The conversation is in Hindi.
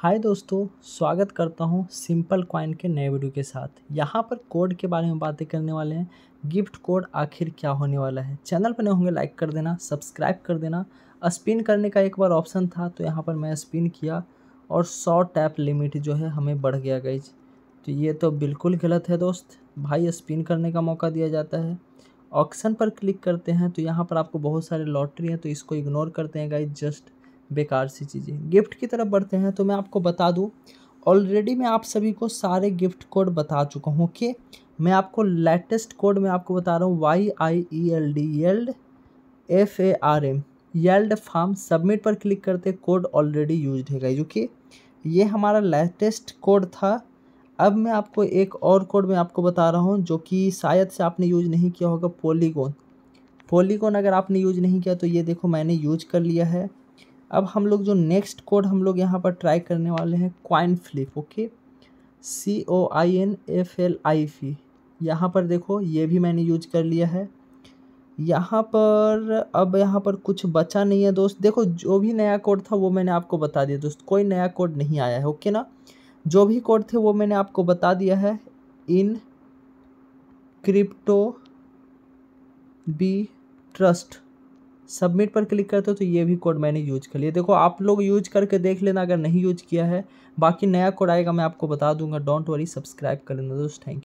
हाय दोस्तों स्वागत करता हूं सिंपल क्वाइन के नए वीडियो के साथ यहां पर कोड के बारे में बातें करने वाले हैं गिफ्ट कोड आखिर क्या होने वाला है चैनल पर नए होंगे लाइक कर देना सब्सक्राइब कर देना स्पिन करने का एक बार ऑप्शन था तो यहां पर मैं स्पिन किया और सौ टैप लिमिट जो है हमें बढ़ गया गई तो ये तो बिल्कुल गलत है दोस्त भाई स्पिन करने का मौका दिया जाता है ऑप्शन पर क्लिक करते हैं तो यहाँ पर आपको बहुत सारे लॉटरी हैं तो इसको इग्नोर करते हैं गाइज जस्ट बेकार सी चीज़ें गिफ्ट की तरफ बढ़ते हैं तो मैं आपको बता दूँ ऑलरेडी मैं आप सभी को सारे गिफ्ट कोड बता चुका हूँ कि मैं आपको लेटेस्ट कोड मैं आपको बता रहा हूँ Y I E L D yield F A R M yield farm submit पर क्लिक करते कोड ऑलरेडी यूज है जो कि ये हमारा लेटेस्ट कोड था अब मैं आपको एक और कोड मैं आपको बता रहा हूँ जो कि शायद से आपने यूज नहीं किया होगा पोलीगोन पोलीगोन अगर आपने यूज नहीं किया तो ये देखो मैंने यूज कर लिया है अब हम लोग जो नेक्स्ट कोड हम लोग यहाँ पर ट्राई करने वाले हैं coin flip okay C O I N F L I P यहाँ पर देखो ये भी मैंने यूज कर लिया है यहाँ पर अब यहाँ पर कुछ बचा नहीं है दोस्त देखो जो भी नया कोड था वो मैंने आपको बता दिया दोस्त कोई नया कोड नहीं आया है ओके ना जो भी कोड थे वो मैंने आपको बता दिया है in crypto B trust submit पर क्लिक करते हो तो ये भी कोड मैंने यूज़ कर लिया देखो आप लोग यूज करके देख लेना अगर नहीं यूज किया है बाकी नया कोड आएगा मैं आपको बता दूंगा डोंट वरी सब्सक्राइब कर लेना दोस्त थैंक